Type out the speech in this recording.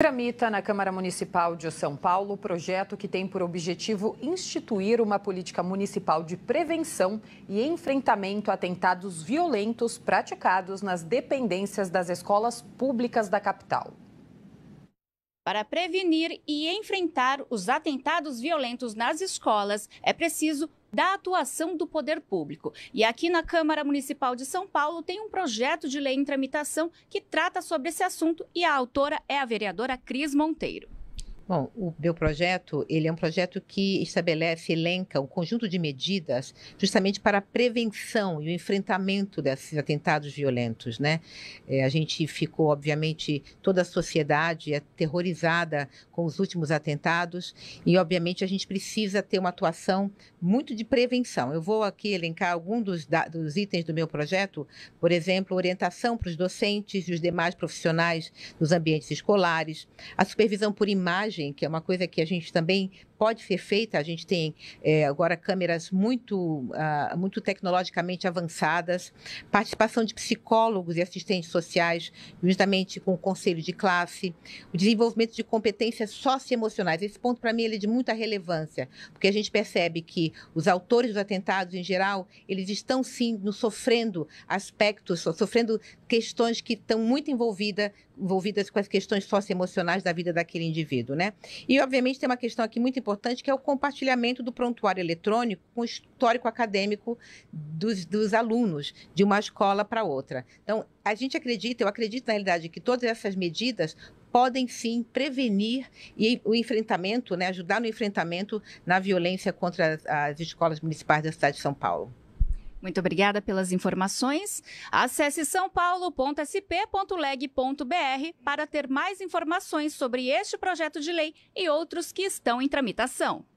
Tramita na Câmara Municipal de São Paulo o projeto que tem por objetivo instituir uma política municipal de prevenção e enfrentamento a atentados violentos praticados nas dependências das escolas públicas da capital. Para prevenir e enfrentar os atentados violentos nas escolas, é preciso da atuação do poder público. E aqui na Câmara Municipal de São Paulo tem um projeto de lei em tramitação que trata sobre esse assunto e a autora é a vereadora Cris Monteiro. Bom, o meu projeto, ele é um projeto que estabelece, elenca um conjunto de medidas justamente para a prevenção e o enfrentamento desses atentados violentos, né? É, a gente ficou, obviamente, toda a sociedade aterrorizada com os últimos atentados e, obviamente, a gente precisa ter uma atuação muito de prevenção. Eu vou aqui elencar alguns dos, dos itens do meu projeto, por exemplo, orientação para os docentes e os demais profissionais dos ambientes escolares, a supervisão por imagem imagem, que é uma coisa que a gente também pode ser feita, a gente tem é, agora câmeras muito, uh, muito tecnologicamente avançadas, participação de psicólogos e assistentes sociais, justamente com o conselho de classe, o desenvolvimento de competências socioemocionais. Esse ponto, para mim, ele é de muita relevância, porque a gente percebe que os autores dos atentados, em geral, eles estão sim sofrendo aspectos, sofrendo questões que estão muito envolvidas envolvidas com as questões socioemocionais da vida daquele indivíduo, né? E, obviamente, tem uma questão aqui muito importante, que é o compartilhamento do prontuário eletrônico com o histórico acadêmico dos, dos alunos, de uma escola para outra. Então, a gente acredita, eu acredito, na realidade, que todas essas medidas podem sim prevenir e o enfrentamento, né, ajudar no enfrentamento na violência contra as, as escolas municipais da cidade de São Paulo. Muito obrigada pelas informações. Acesse sãopaulo.sp.leg.br para ter mais informações sobre este projeto de lei e outros que estão em tramitação.